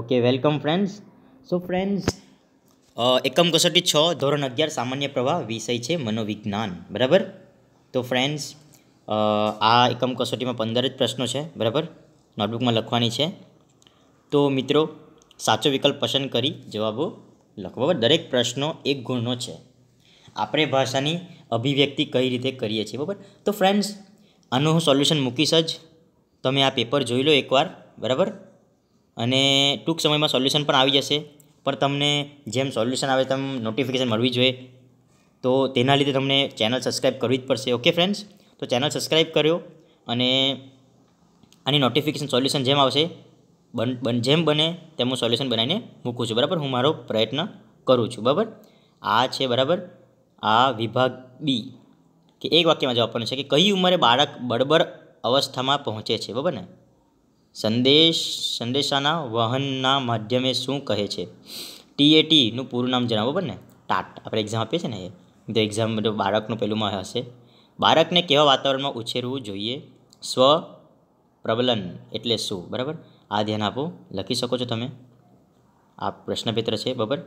okay welcome friends so friends એકમ કસોટી છ ધોરણ અગિયાર સામાન્ય પ્રવાહ વિષય છે મનોવિજ્ઞાન બરાબર તો ફ્રેન્ડ્સ આ એકમ કસોટીમાં પંદર જ પ્રશ્નો છે બરાબર નોટબુકમાં લખવાની છે તો મિત્રો સાચો વિકલ્પ પસંદ કરી જવાબો લખો બરાબર દરેક પ્રશ્નો એક ગુણનો છે આપણે ભાષાની અભિવ્યક્તિ કઈ રીતે કરીએ છીએ બરાબર તો ફ્રેન્ડ્સ આનું હું સોલ્યુશન મૂકીશ જ તમે આ પેપર જોઈ લો એકવાર બરાબર અને ટૂંક સમયમાં સોલ્યુશન પણ આવી જશે પણ તમને જેમ સોલ્યુશન આવે તેમ નોટિફિકેશન મળવી જોઈએ તો તેના લીધે તમને ચેનલ સબસ્ક્રાઈબ કરવી જ પડશે ઓકે ફ્રેન્ડ્સ તો ચેનલ સબસ્ક્રાઈબ કર્યો અને આની નોટિફિકેશન સોલ્યુશન જેમ આવશે બન જેમ બને તેમ હું સોલ્યુશન બનાવીને મૂકું છું બરાબર હું મારો પ્રયત્ન કરું છું બરાબર આ છે બરાબર આ વિભાગ બી કે એક વાક્યમાં જવાબ આપવાનો છે કે કઈ ઉંમરે બાળક બળબર અવસ્થામાં પહોંચે છે બરાબર ને સંદેશ સંદેશાના વહનના માધ્યમે શું કહે છે ટીએટીનું પૂરું નામ જણાવો બને ટાટ આપણે એક્ઝામ આપીએ છીએ ને એ તો એક્ઝામ બધું બાળકનું પહેલુંમાં હશે બાળકને કેવા વાતાવરણમાં ઉછેરવું જોઈએ સ્વ પ્રબલન એટલે શું બરાબર આ ધ્યાન આપો લખી શકો છો તમે આ પ્રશ્નપત્ર છે બરાબર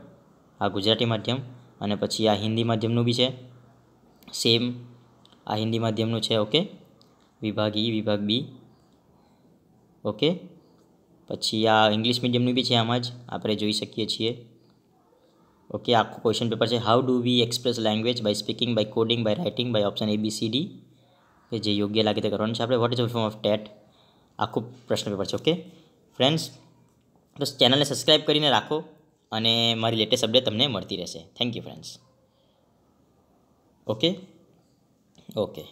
આ ગુજરાતી માધ્યમ અને પછી આ હિન્દી માધ્યમનું બી છે સેમ આ હિન્દી માધ્યમનું છે ઓકે વિભાગ ઈ વિભાગ બી ઓકે પછી આ ઇંગ્લિશ મીડિયમનું બી છે આમાં જ આપણે જોઈ શકીએ છીએ ઓકે આખું ક્વેશ્ચન પેપર છે how do we express language by speaking by coding by writing by option A B C D કે જે યોગ્ય લાગે તે કરવાનું છે આપણે what is form of TET આખું પ્રશ્ન પેપર છે ઓકે ફ્રેન્ડ્સ બસ ચેનલને સબસ્ક્રાઈબ કરીને રાખો અને મારી લેટેસ્ટ અપડેટ તમને મળતી રહેશે thank you friends okay okay